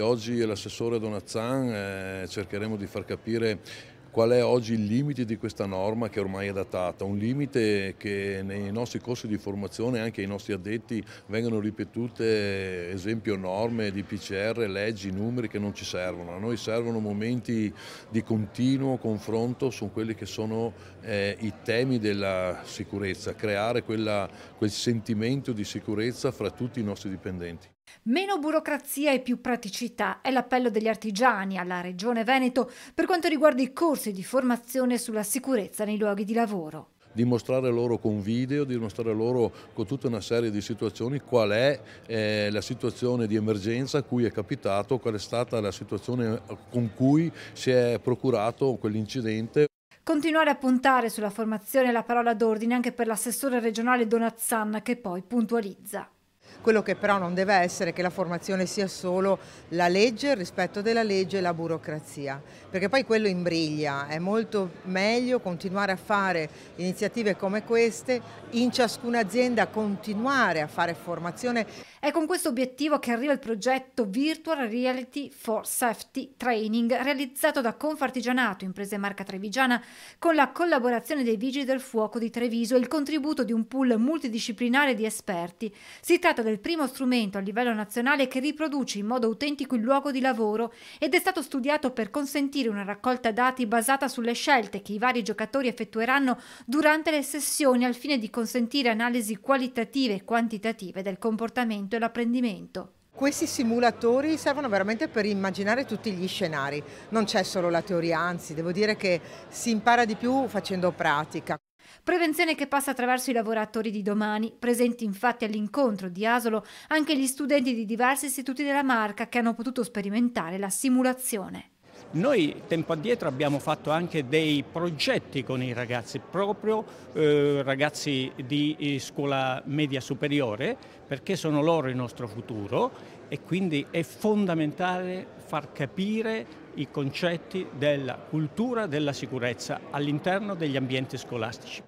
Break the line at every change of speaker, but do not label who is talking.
Oggi l'assessore Donazzan eh, cercheremo di far capire qual è oggi il limite di questa norma che ormai è datata, un limite che nei nostri corsi di formazione anche ai nostri addetti vengono ripetute esempio norme di PCR, leggi, numeri che non ci servono, a noi servono momenti di continuo confronto su quelli che sono eh, i temi della sicurezza, creare quella, quel sentimento di sicurezza fra tutti i nostri dipendenti.
Meno burocrazia e più praticità è l'appello degli artigiani alla Regione Veneto per quanto riguarda i corsi di formazione sulla sicurezza nei luoghi di lavoro
dimostrare loro con video, dimostrare loro con tutta una serie di situazioni qual è eh, la situazione di emergenza a cui è capitato, qual è stata la situazione con cui si è procurato quell'incidente.
Continuare a puntare sulla formazione è la parola d'ordine anche per l'assessore regionale Donazzanna che poi puntualizza.
Quello che però non deve essere che la formazione sia solo la legge, il rispetto della legge e la burocrazia, perché poi quello imbriglia, è molto meglio continuare a fare iniziative come queste, in ciascuna azienda
continuare a fare formazione. È con questo obiettivo che arriva il progetto Virtual Reality for Safety Training, realizzato da Confartigianato, imprese marca trevigiana, con la collaborazione dei Vigili del Fuoco di Treviso e il contributo di un pool multidisciplinare di esperti. Si tratta del primo strumento a livello nazionale che riproduce in modo autentico il luogo di lavoro ed è stato studiato per consentire una raccolta dati basata sulle scelte che i vari giocatori effettueranno durante le sessioni al fine di consentire analisi qualitative e quantitative del comportamento e l'apprendimento.
Questi simulatori servono veramente per immaginare tutti gli scenari, non c'è solo la teoria, anzi devo dire che
si impara di più facendo pratica. Prevenzione che passa attraverso i lavoratori di domani, presenti infatti all'incontro di Asolo anche gli studenti di diversi istituti della marca che hanno potuto sperimentare la simulazione.
Noi tempo addietro abbiamo fatto anche dei progetti con i ragazzi, proprio eh, ragazzi di eh, scuola media superiore, perché sono loro il nostro futuro e quindi è fondamentale far capire i concetti della cultura della sicurezza all'interno degli ambienti scolastici.